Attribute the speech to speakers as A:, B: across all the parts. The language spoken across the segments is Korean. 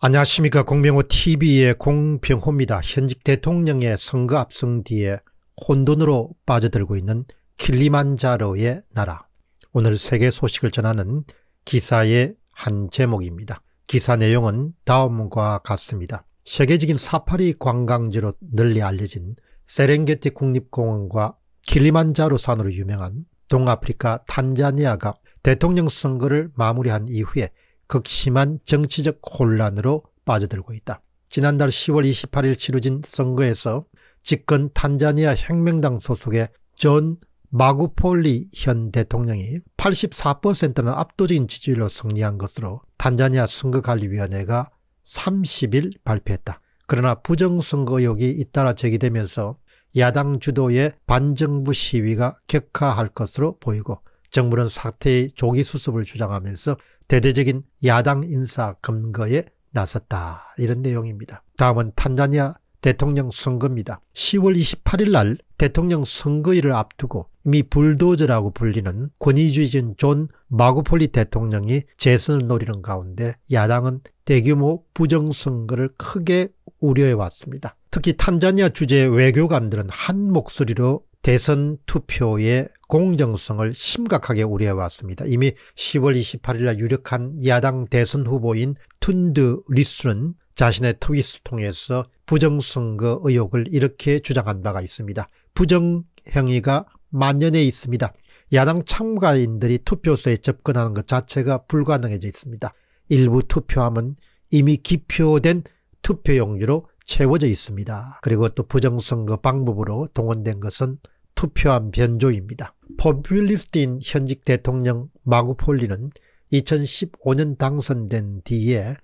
A: 안녕하십니까 공병호TV의 공병호입니다. 현직 대통령의 선거 압승 뒤에 혼돈으로 빠져들고 있는 킬리만자로의 나라 오늘 세계 소식을 전하는 기사의 한 제목입니다. 기사 내용은 다음과 같습니다. 세계적인 사파리 관광지로 널리 알려진 세렝게티 국립공원과 킬리만자로 산으로 유명한 동아프리카 탄자니아가 대통령 선거를 마무리한 이후에 극심한 정치적 혼란으로 빠져들고 있다. 지난달 10월 28일 치러진 선거에서 집권 탄자니아 혁명당 소속의 존 마구폴리 현 대통령이 84%는 압도적인 지지율로 승리한 것으로 탄자니아 선거관리위원회가 30일 발표했다. 그러나 부정선거 의혹이 잇따라 제기되면서 야당 주도의 반정부 시위가 격화할 것으로 보이고 정부는 사태의 조기 수습을 주장하면서 대대적인 야당 인사 검거에 나섰다. 이런 내용입니다. 다음은 탄자니아 대통령 선거입니다. 10월 28일 날 대통령 선거일을 앞두고 이미 불도저라고 불리는 권위주의진 존 마구폴리 대통령이 재선을 노리는 가운데 야당은 대규모 부정선거를 크게 우려해 왔습니다. 특히 탄자니아 주재 외교관들은 한 목소리로 대선 투표의 공정성을 심각하게 우려해왔습니다. 이미 10월 28일 날 유력한 야당 대선 후보인 툰드 리스는 자신의 트윗을 통해서 부정선거 의혹을 이렇게 주장한 바가 있습니다. 부정행위가 만연해 있습니다. 야당 참가인들이 투표소에 접근하는 것 자체가 불가능해져 있습니다. 일부 투표함은 이미 기표된 투표용지로 채워져 있습니다. 그리고 또 부정선거 방법으로 동원된 것은 투표한 변조입니다. 포퓰리스트인 현직 대통령 마구폴리는 2015년 당선된 뒤에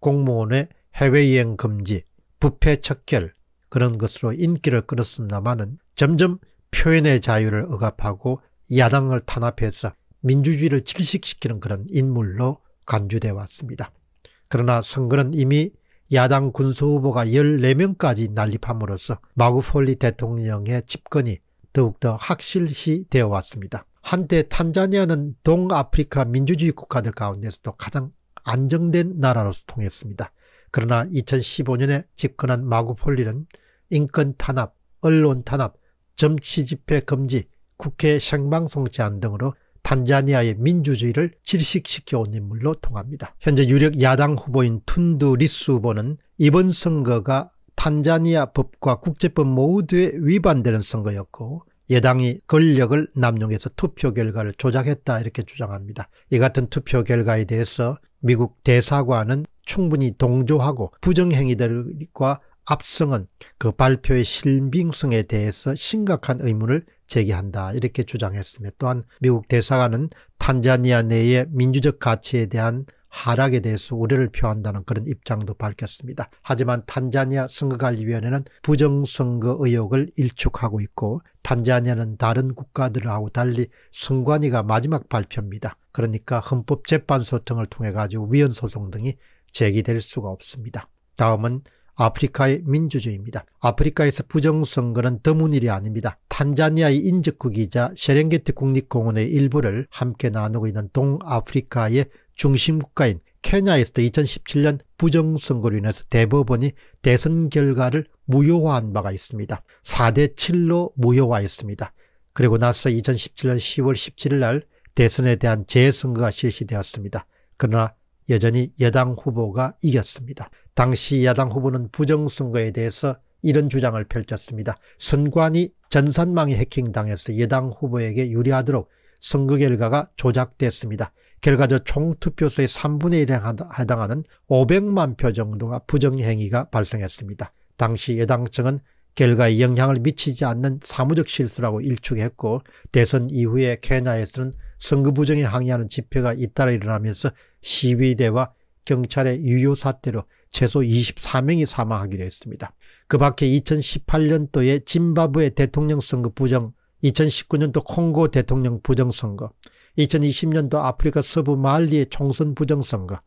A: 공무원의 해외여행 금지, 부패 척결 그런 것으로 인기를 끌었습니다마는 점점 표현의 자유를 억압하고 야당을 탄압해서 민주주의를 질식시키는 그런 인물로 간주돼 왔습니다. 그러나 선거는 이미 야당 군수 후보가 14명까지 난립함으로써 마구폴리 대통령의 집권이 더욱더 확실시 되어 왔습니다. 한때 탄자니아는 동아프리카 민주주의 국가들 가운데서도 가장 안정된 나라로서 통했습니다. 그러나 2015년에 집권한 마구폴리는 인권 탄압, 언론 탄압, 정치 집회 금지, 국회 생방송 제한 등으로 탄자니아의 민주주의를 질식시켜온 인물로 통합니다. 현재 유력 야당 후보인 툰두 리스 후보는 이번 선거가 탄자니아 법과 국제법 모두에 위반되는 선거였고 여당이 권력을 남용해서 투표 결과를 조작했다 이렇게 주장합니다. 이 같은 투표 결과에 대해서 미국 대사관은 충분히 동조하고 부정행위들과 압승은 그 발표의 신빙성에 대해서 심각한 의문을 제기한다 이렇게 주장했으며 또한 미국 대사관은 탄자니아 내의 민주적 가치에 대한 하락에 대해서 우려를 표한다는 그런 입장도 밝혔습니다. 하지만 탄자니아 선거관리위원회는 부정선거 의혹을 일축하고 있고 탄자니아는 다른 국가들하고 달리 선관위가 마지막 발표입니다. 그러니까 헌법재판소 등을 통해 가지고 위헌소송 등이 제기될 수가 없습니다. 다음은 아프리카의 민주주의입니다. 아프리카에서 부정선거는 드문 일이 아닙니다. 탄자니아의 인접국이자 세렝게티 국립공원의 일부를 함께 나누고 있는 동아프리카의 중심국가인 케냐에서도 2017년 부정선거로 인해서 대법원이 대선 결과를 무효화한 바가 있습니다. 4대 7로 무효화했습니다. 그리고 나서 2017년 10월 17일 날 대선에 대한 재선거가 실시되었습니다. 그러나 여전히 여당 후보가 이겼습니다. 당시 야당 후보는 부정선거에 대해서 이런 주장을 펼쳤습니다. 선관위 전산망이 해킹당해서 여당 후보에게 유리하도록 선거 결과가 조작됐습니다. 결과적 총투표수의 3분의 1에 해당하는 500만 표 정도가 부정행위가 발생했습니다. 당시 여당층은 결과에 영향을 미치지 않는 사무적 실수라고 일축했고 대선 이후에 케냐에서는 선거 부정에 항의하는 집회가 잇따라 일어나면서 시위대와 경찰의 유효 사태로 최소 24명이 사망하기도 했습니다. 그 밖에 2018년도에 짐바브웨 대통령 선거 부정, 2019년도 콩고 대통령 부정선거, 2020년도 아프리카 서부 말리의 총선 부정선거,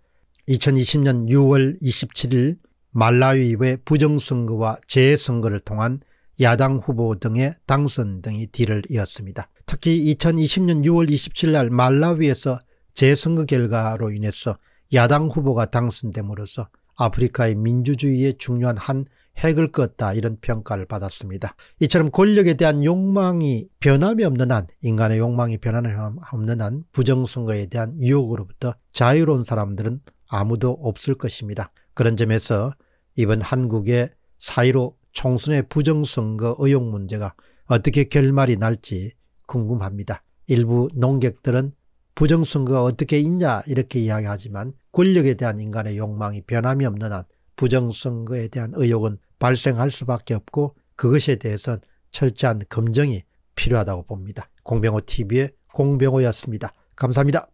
A: 2020년 6월 27일 말라위의 부정선거와 재선거를 통한 야당 후보 등의 당선 등이 뒤를 이었습니다. 특히 2020년 6월 27일 날 말라위에서 재선거 결과로 인해서 야당 후보가 당선됨으로써 아프리카의 민주주의의 중요한 한 핵을 껐다 이런 평가를 받았습니다. 이처럼 권력에 대한 욕망이 변함이 없는 한 인간의 욕망이 변함이 없는 한 부정선거에 대한 유혹으로부터 자유로운 사람들은 아무도 없을 것입니다. 그런 점에서 이번 한국의 사1로 총선의 부정선거 의혹 문제가 어떻게 결말이 날지 궁금합니다. 일부 농객들은 부정선거가 어떻게 있냐 이렇게 이야기하지만 권력에 대한 인간의 욕망이 변함이 없는 한 부정선거에 대한 의혹은 발생할 수밖에 없고 그것에 대해선 철저한 검증이 필요하다고 봅니다. 공병호 TV의 공병호였습니다. 감사합니다.